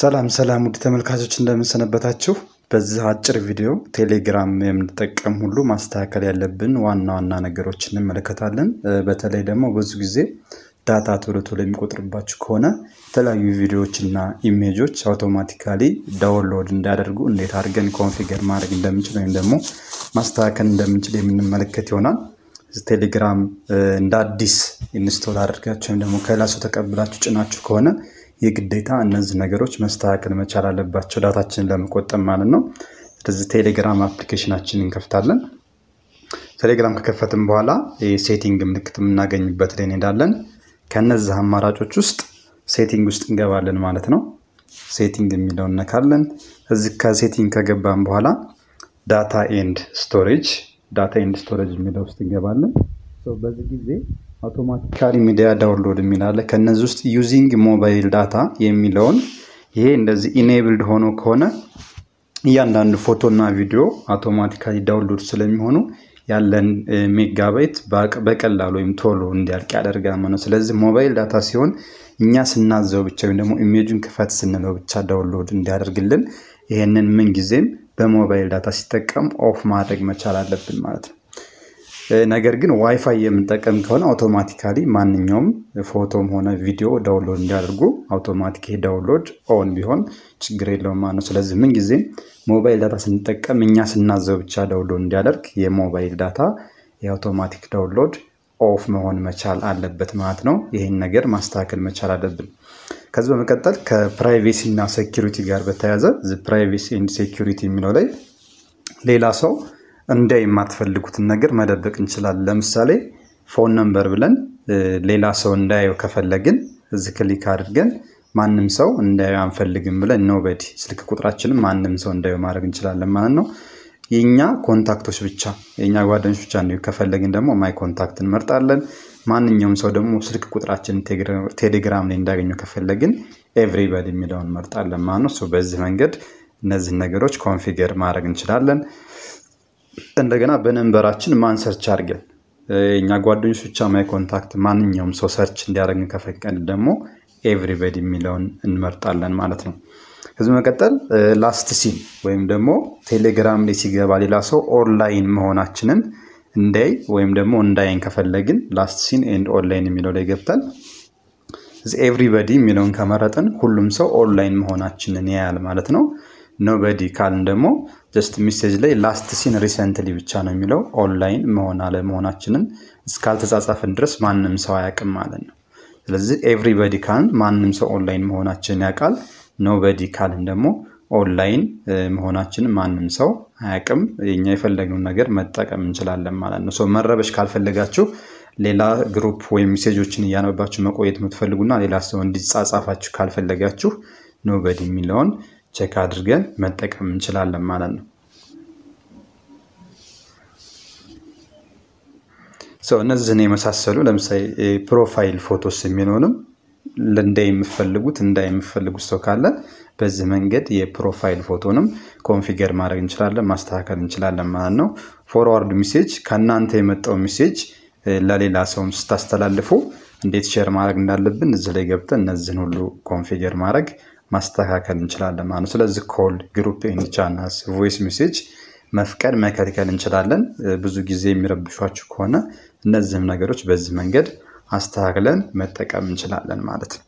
ሰላም ሰላም ውድ ተመልካቾች እንደምንሰነበታችሁ። በዚህ አጭር ቪዲዮ ቴሌግራም የምንጠቀም ሁሉ ማስተካከል ያለብን ዋና ዋና ነገሮች እንመለከታለን። በተለይ ደግሞ ብዙ ጊዜ ዳታ ቶሎ ቶሎ የሚቆጥርባችሁ ከሆነ የተለያዩ ቪዲዮዎችና ኢሜጆች አውቶማቲካሊ ዳውንሎድ እንዳያደርጉ እንዴት አድርገን ኮንፊገር ማድረግ እንደምንችል ወይም ደግሞ ማስተካከል እንደምንችል የምንመለከት ይሆናል። ቴሌግራም እንደ አዲስ ኢንስቶል አድርጋችሁ ወይም ደግሞ ከሌላ ሰው ተቀብላችሁ ጭናችሁ ከሆነ የግዴታ እነዚህ ነገሮች መስተካከል መቻል አለባቸው፣ ዳታችንን ለመቆጠብ ማለት ነው። ስለዚህ ቴሌግራም አፕሊኬሽናችን እንከፍታለን። ቴሌግራም ከከፈትም በኋላ ሴቲንግ ምልክት የምናገኝበት ላይ እንሄዳለን። ከነዚህ አማራጮች ውስጥ ሴቲንግ ውስጥ እንገባለን ማለት ነው። ሴቲንግ የሚለውን እነካለን። እዚህ ከሴቲንግ ከገባን በኋላ ዳታ ኤንድ ስቶሬጅ ዳታ ኤንድ ስቶሬጅ የሚለው ውስጥ እንገባለን። በዚህ ጊዜ አውቶማቲካሊ ሚዲያ ዳውንሎድ የሚል አለ። ከነዚህ ውስጥ ዩዚንግ ሞባይል ዳታ የሚለውን ይሄ እንደዚህ ኢኔብልድ ሆኖ ከሆነ እያንዳንዱ ፎቶና ቪዲዮ አውቶማቲካሊ ዳውንሎድ ስለሚሆኑ ያለን ሜጋባይት በቀላሉ ወይም ቶሎ እንዲያልቅ ያደርጋል ማለት ነው። ስለዚህ ሞባይል ዳታ ሲሆን እኛ ስናዘው ብቻ ወይም ደግሞ ኢሜጁን ክፈት ስንለው ብቻ ዳውንሎድ እንዲያደርግልን ይህንን ጊዜም በሞባይል ዳታ ሲጠቀም ኦፍ ማድረግ መቻል አለብን ማለት ነው። ነገር ግን ዋይፋይ የምንጠቀም ከሆነ አውቶማቲካሊ ማንኛውም ፎቶም ሆነ ቪዲዮ ዳውንሎድ እንዲያደርጉ አውቶማቲክ ዳውንሎድ ኦን ቢሆን ችግር የለውም ማለት ነው። ስለዚህ ምንጊዜ ሞባይል ዳታ ስንጠቀም እኛ ስናዘው ብቻ ዳውንሎድ እንዲያደርግ የሞባይል ዳታ የአውቶማቲክ ዳውንሎድ ኦፍ መሆን መቻል አለበት ማለት ነው። ይህን ነገር ማስተካከል መቻል አለብን። ከዚህ በመቀጠል ከፕራይቬሲ እና ሴኪሪቲ ጋር በተያያዘ ፕራይቬሲ ኤንድ ሴኪሪቲ የሚለው ላይ ሌላ ሰው እንደ የማትፈልጉትን ነገር መደበቅ እንችላለን። ለምሳሌ ፎን ነምበር ብለን ሌላ ሰው እንዳየው ከፈለግን እዚህ ክሊክ አድርገን ማንም ሰው እንዳየው አንፈልግም ብለን ኖበዲ ስልክ ቁጥራችንም ማንም ሰው እንዳየው ማድረግ እንችላለን ማለት ነው። የእኛ ኮንታክቶች ብቻ የእኛ ጓደኞች ብቻ እንዲሁ ከፈለግን ደግሞ ማይ ኮንታክት እንመርጣለን። ማንኛውም ሰው ደግሞ ስልክ ቁጥራችን ቴሌግራም ላይ እንዳገኘው ከፈለግን ኤቭሪበዲ የሚለውን እንመርጣለን ማለት ነው። በዚህ መንገድ እነዚህን ነገሮች ኮንፊገር ማድረግ እንችላለን። እንደገና በነንበራችን ማን ሰርች አድርገን እኛ ጓደኞች ብቻ ማይ ኮንታክት ማንኛውም ሰው ሰርች እንዲያደርግን ከፈቀድ ደግሞ ኤቭሪበዲ የሚለውን እንመርጣለን ማለት ነው። ከዚህ መቀጠል ላስት ሲን ወይም ደግሞ ቴሌግራም ላይ ሲገባ ሌላ ሰው ኦንላይን መሆናችንን እንዳይ ወይም ደግሞ እንዳይን ከፈለግን ላስት ሲን ኤንድ ኦንላይን የሚለው ላይ ገብተን ኤቭሪበዲ የሚለውን ከመረጥን ሁሉም ሰው ኦንላይን መሆናችንን ያያል ማለት ነው። ኖበዲ ካልን ደግሞ ጀስት ሚሴጅ ላይ ላስት ሲን ሪሰንትሊ ብቻ ነው የሚለው ኦንላይን መሆን አለመሆናችንን እስካልተጻጻፍን ድረስ ማንም ሰው አያውቅም ማለት ነው። ስለዚህ ኤቭሪበዲ ካልን ማንም ሰው ኦንላይን መሆናችንን ያውቃል። ኖበዲ ካልን ደግሞ ኦንላይን መሆናችን ማንም ሰው አያውቅም። የኛ የፈለግነውን ነገር መጠቀም እንችላለን ማለት ነው። መረበሽ ካልፈለጋችሁ ሌላ ግሩፕ ወይም ሚሴጆችን እያነባችሁ መቆየት የምትፈልጉና ሌላ ሰው እንዲጻጻፋችሁ ካልፈለጋችሁ ኖበዲ የሚለውን ቼክ አድርገን መጠቀም እንችላለን ማለት ነው። እነዚህን የመሳሰሉ ለምሳሌ ፕሮፋይል ፎቶስ የሚለውንም እንደ የምፈልጉት እንዳ የምፈልጉት ሰው ካለ በዚህ መንገድ የፕሮፋይል ፎቶንም ኮንፊገር ማድረግ እንችላለን፣ ማስተካከል እንችላለን ማለት ነው። ፎርዋርድ ሚሴጅ ከእናንተ የመጣው ሚሴጅ ለሌላ ሰውም ስታስተላልፉ እንዴት ሼር ማድረግ እንዳለብን እዚህ ላይ ገብተን እነዚህን ሁሉ ኮንፊገር ማድረግ ማስተካከል እንችላለን ማለት ነው። ስለዚህ ኮል፣ ግሩፕ ኢን ቮይስ ሜሴጅ መፍቀድ መከልከል እንችላለን። ብዙ ጊዜ የሚረብሿችሁ ከሆነ እነዚህም ነገሮች በዚህ መንገድ አስተካክለን መጠቀም እንችላለን ማለት ነው።